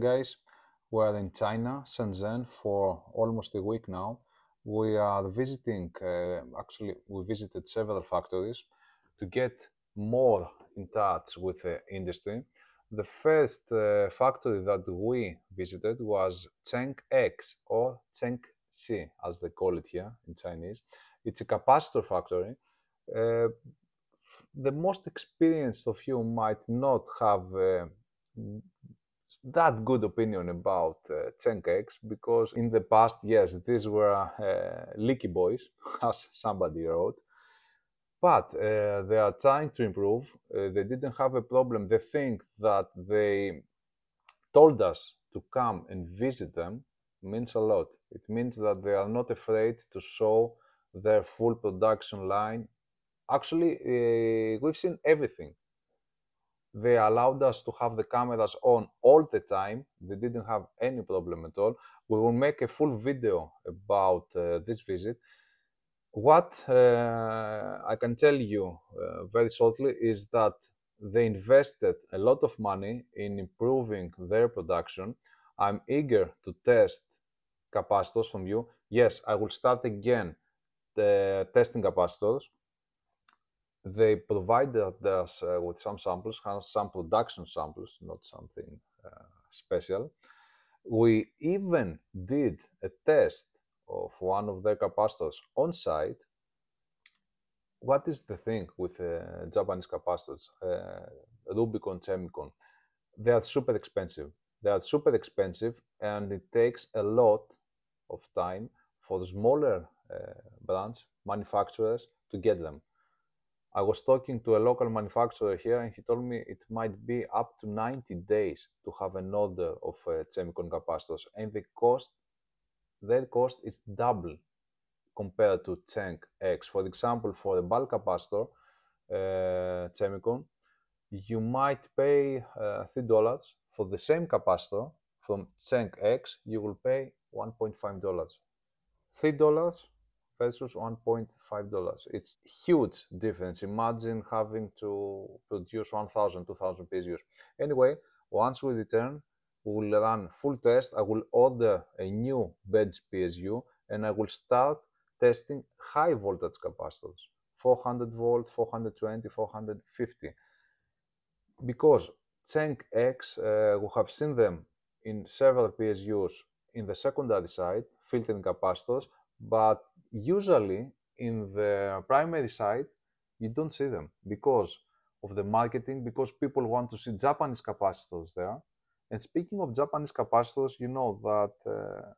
guys. We're in China, Shenzhen, for almost a week now. We are visiting, uh, actually, we visited several factories to get more in touch with the industry. The first uh, factory that we visited was Cheng X or Cheng C, as they call it here in Chinese. It's a capacitor factory. Uh, the most experienced of you might not have uh, that good opinion about uh, x because in the past, yes, these were uh, leaky boys, as somebody wrote, but uh, they are trying to improve. Uh, they didn't have a problem. They think that they told us to come and visit them means a lot. It means that they are not afraid to show their full production line. Actually, uh, we've seen everything they allowed us to have the cameras on all the time. They didn't have any problem at all. We will make a full video about uh, this visit. What uh, I can tell you uh, very shortly is that they invested a lot of money in improving their production. I'm eager to test capacitors from you. Yes, I will start again the uh, testing capacitors they provided us uh, with some samples, some production samples, not something uh, special. We even did a test of one of their capacitors on site. What is the thing with uh, Japanese capacitors, uh, Rubicon, Semicon? They are super expensive. They are super expensive, and it takes a lot of time for the smaller uh, brands, manufacturers, to get them I was talking to a local manufacturer here, and he told me it might be up to 90 days to have an order of uh, capacitors, and the cost, their cost is double compared to Cheng X. For example, for a bulk capacitor, uh, semicon, you might pay uh, three dollars for the same capacitor from Cheng X. You will pay 1.5 dollars. Three dollars Pesos 1.5 dollars. It's huge difference. Imagine having to produce 1,000, 2,000 PSUs. Anyway, once we return, we will run full test. I will order a new bench PSU and I will start testing high voltage capacitors, 400 volt, 420, 450. Because Cheng X, uh, we have seen them in several PSUs in the secondary side, filtering capacitors, but usually in the primary side, you don't see them because of the marketing, because people want to see Japanese capacitors there. And speaking of Japanese capacitors, you know that uh,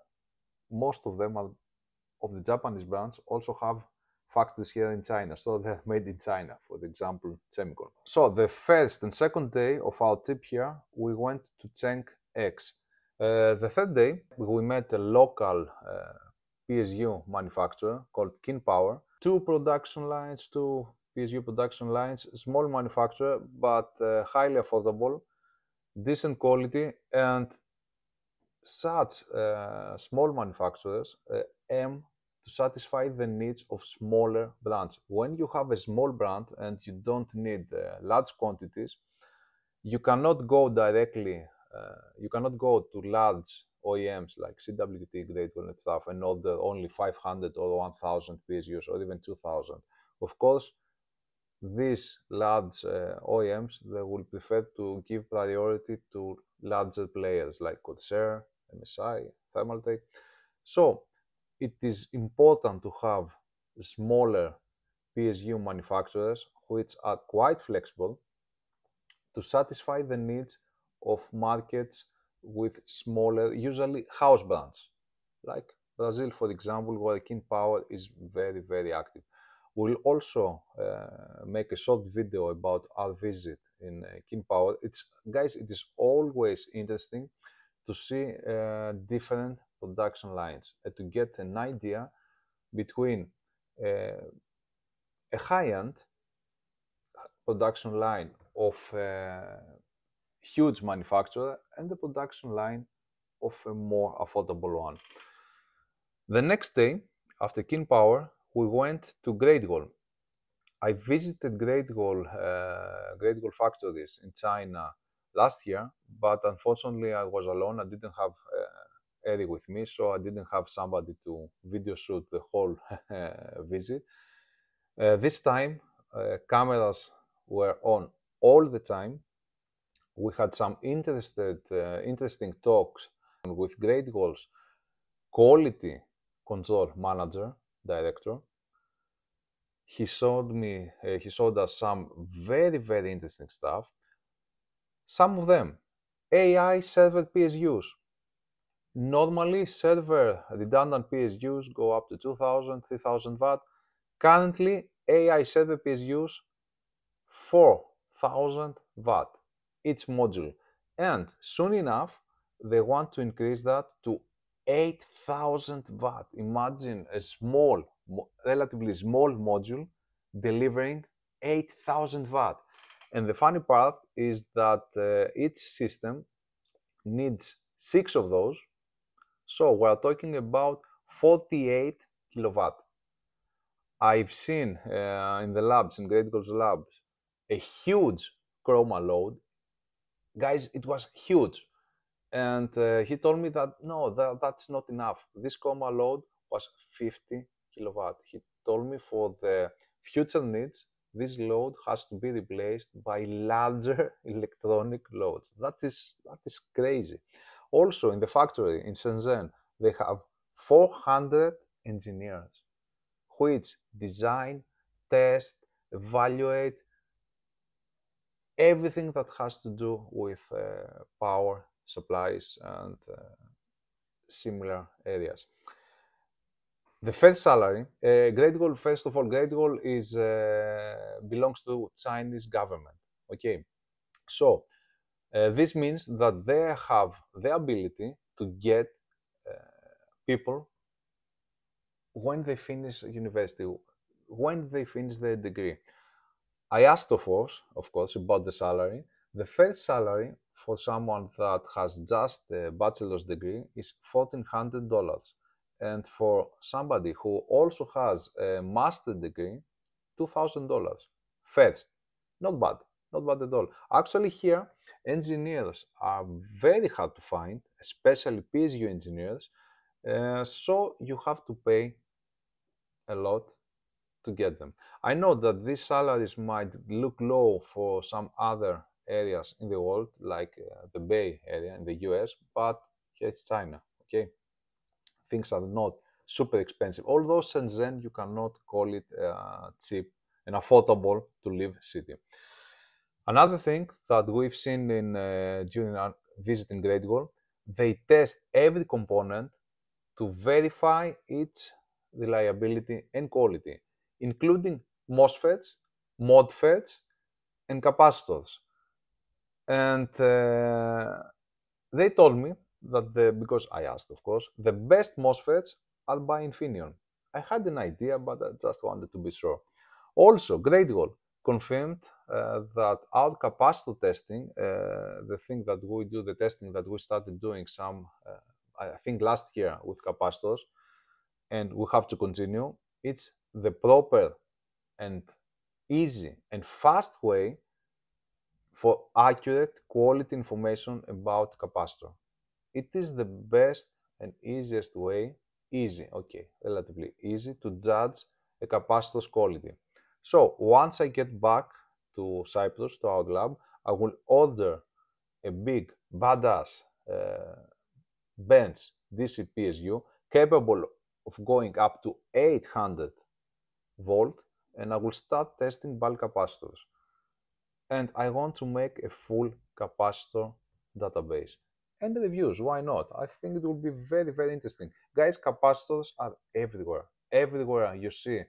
most of them are, of the Japanese brands also have factories here in China. So they're made in China, for example, Semicon. So the first and second day of our trip here, we went to Cheng X. Uh, the third day, we met a local uh, PSU manufacturer called Kinpower, two production lines, two PSU production lines, small manufacturer but uh, highly affordable, decent quality, and such uh, small manufacturers uh, aim to satisfy the needs of smaller brands. When you have a small brand and you don't need uh, large quantities, you cannot go directly, uh, you cannot go to large OEMs like CWT, Great Wall and stuff, and not the only 500 or 1,000 PSUs or even 2,000. Of course, these large uh, OEMs they will prefer to give priority to larger players like Corsair, MSI, Thermaltake. So it is important to have smaller PSU manufacturers which are quite flexible to satisfy the needs of markets with smaller, usually house brands. Like Brazil, for example, where King Power is very, very active. We'll also uh, make a short video about our visit in uh, King Power. It's guys, it is always interesting to see uh, different production lines and to get an idea between uh, a high-end production line of uh, huge manufacturer and the production line of a more affordable one. The next day, after King Power, we went to Great Goal. I visited Great Goal, uh, Great Wall factories in China last year, but unfortunately I was alone. I didn't have uh, Eric with me, so I didn't have somebody to video shoot the whole uh, visit. Uh, this time, uh, cameras were on all the time, we had some interested, uh, interesting talks with Great Goals quality control manager, director. He showed me, uh, he showed us some very, very interesting stuff. Some of them, AI server PSUs. Normally, server redundant PSUs go up to 2000, 3000 Watt. Currently, AI server PSUs 4000 Watt each module. And soon enough, they want to increase that to 8,000 watt. Imagine a small, relatively small module delivering 8,000 watt. And the funny part is that uh, each system needs six of those. So we're talking about 48 kilowatt. I've seen uh, in the labs, in Great Goals Labs, a huge chroma load guys, it was huge. And uh, he told me that no, that, that's not enough. This coma load was 50 kilowatt. He told me for the future needs, this load has to be replaced by larger electronic loads. That is that is crazy. Also, in the factory in Shenzhen, they have 400 engineers, which design, test, evaluate, everything that has to do with uh, power supplies and uh, similar areas. The first salary, uh, Great Goal, first of all, Great Goal is, uh, belongs to Chinese government, okay? So, uh, this means that they have the ability to get uh, people when they finish university, when they finish their degree. I asked of course, of course, about the salary. The first salary for someone that has just a bachelor's degree is $1,400. And for somebody who also has a master's degree, $2,000. First, not bad, not bad at all. Actually, here, engineers are very hard to find, especially PSU engineers. Uh, so you have to pay a lot to get them. I know that these salaries might look low for some other areas in the world, like uh, the Bay Area in the US, but here it's China. Okay, things are not super expensive. Although Shenzhen, you cannot call it uh, cheap and affordable to live city. Another thing that we've seen in uh, during our visit in Great Wall, they test every component to verify its reliability and quality including MOSFETs, MODFETs, and capacitors. And uh, they told me that the, because I asked, of course, the best MOSFETs are by Infineon. I had an idea, but I just wanted to be sure. Also, Wall confirmed uh, that our capacitor testing, uh, the thing that we do, the testing that we started doing some, uh, I think last year with capacitors, and we have to continue, it's the proper and easy and fast way for accurate quality information about capacitor. It is the best and easiest way, easy, okay, relatively easy to judge a capacitor's quality. So once I get back to Cyprus, to our lab, I will order a big badass uh, bench DC PSU capable of going up to 800 volt and I will start testing bulk capacitors. And I want to make a full capacitor database and reviews. Why not? I think it will be very, very interesting. Guys, capacitors are everywhere. Everywhere you see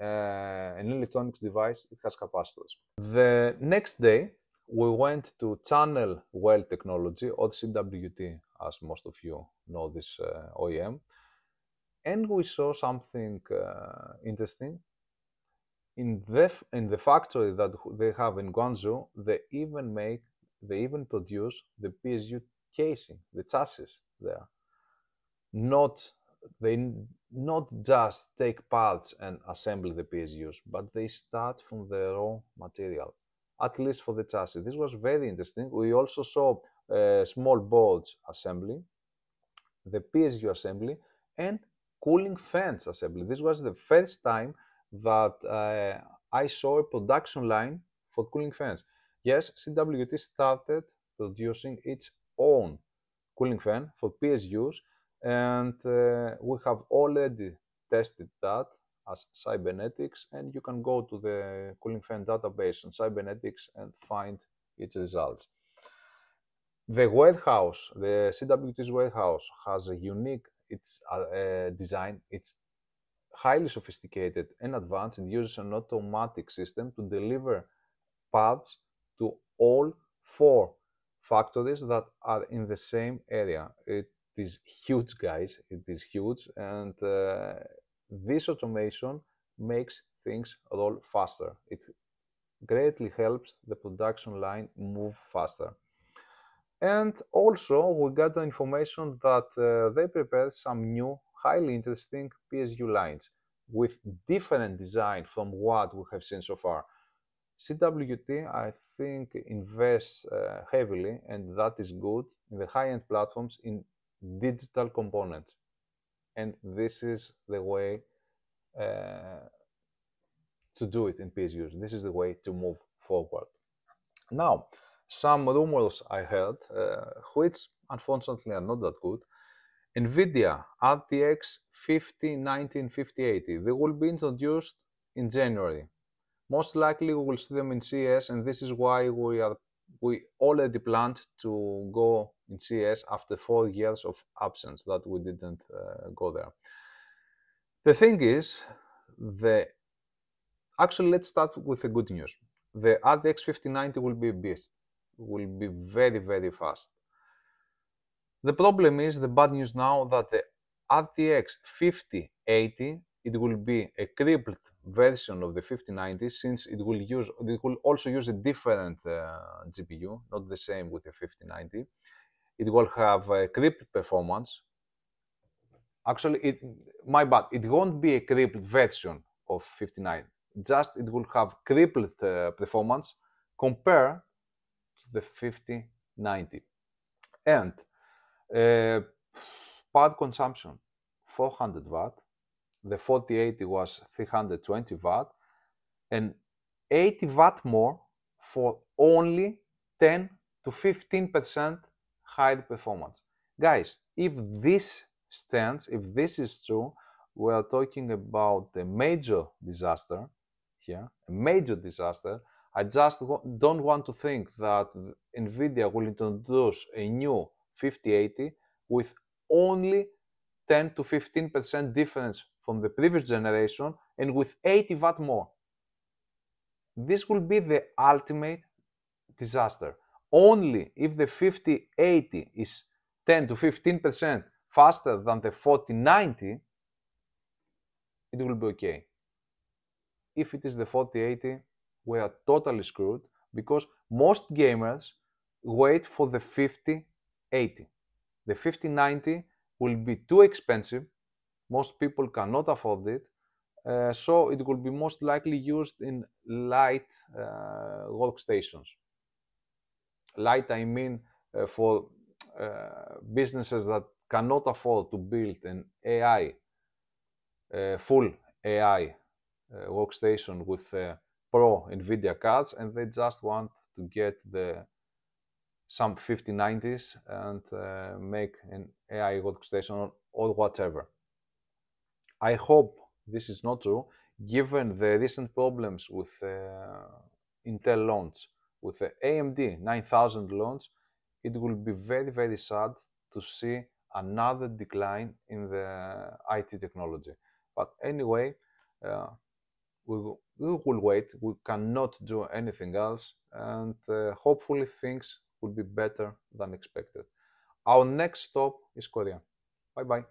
uh, an electronics device, it has capacitors. The next day, we went to Channel Well Technology, or CWT, as most of you know this uh, OEM and we saw something uh, interesting. In the, in the factory that they have in Guangzhou, they even make, they even produce the PSU casing, the chassis there. Not, they not just take parts and assemble the PSUs, but they start from the raw material, at least for the chassis. This was very interesting. We also saw uh, small boards assembly, the PSU assembly, and cooling fans assembly. This was the first time that uh, I saw a production line for cooling fans. Yes, CWT started producing its own cooling fan for PSUs, and uh, we have already tested that as Cybernetics, and you can go to the cooling fan database on Cybernetics and find its results. The warehouse, the CWT's warehouse, has a unique its uh, uh, design, it's highly sophisticated and advanced and uses an automatic system to deliver parts to all four factories that are in the same area. It is huge, guys. It is huge. And uh, this automation makes things roll faster. It greatly helps the production line move faster. And also, we got the information that uh, they prepared some new, highly interesting PSU lines with different design from what we have seen so far. CWT, I think, invests uh, heavily, and that is good in the high-end platforms in digital components. And this is the way uh, to do it in PSUs. This is the way to move forward. Now, some rumors I heard, uh, which unfortunately are not that good. NVIDIA RTX 50195080, they will be introduced in January. Most likely we will see them in CS and this is why we are we already planned to go in CS after four years of absence that we didn't uh, go there. The thing is, the actually let's start with the good news. The RTX 5090 will be a beast will be very, very fast. The problem is the bad news now that the RTX 5080, it will be a crippled version of the 5090 since it will use, it will also use a different uh, GPU, not the same with the 5090. It will have a crippled performance. Actually, it, my bad, it won't be a crippled version of 59, just it will have crippled uh, performance compare the 5090. And uh, consumption 400 watt. The 4080 was 320 watt, and 80 watt more for only 10 to 15% higher performance. Guys, if this stands, if this is true, we are talking about a major disaster here, a major disaster I just don't want to think that NVIDIA will introduce a new 5080 with only 10 to 15% difference from the previous generation and with 80 watt more. This will be the ultimate disaster. Only if the 5080 is 10 to 15% faster than the 4090, it will be okay. If it is the 4080, we are totally screwed because most gamers wait for the 50 80. The 50 90 will be too expensive. Most people cannot afford it. Uh, so it will be most likely used in light uh, workstations. Light, I mean, uh, for uh, businesses that cannot afford to build an AI, uh, full AI uh, workstation with pro NVIDIA cards, and they just want to get the some 5090s and uh, make an AI workstation or, or whatever. I hope this is not true, given the recent problems with uh, Intel launch, with the AMD 9000 launch, it will be very, very sad to see another decline in the IT technology. But anyway, uh, we, we will wait. We cannot do anything else, and uh, hopefully things will be better than expected. Our next stop is Korea. Bye bye.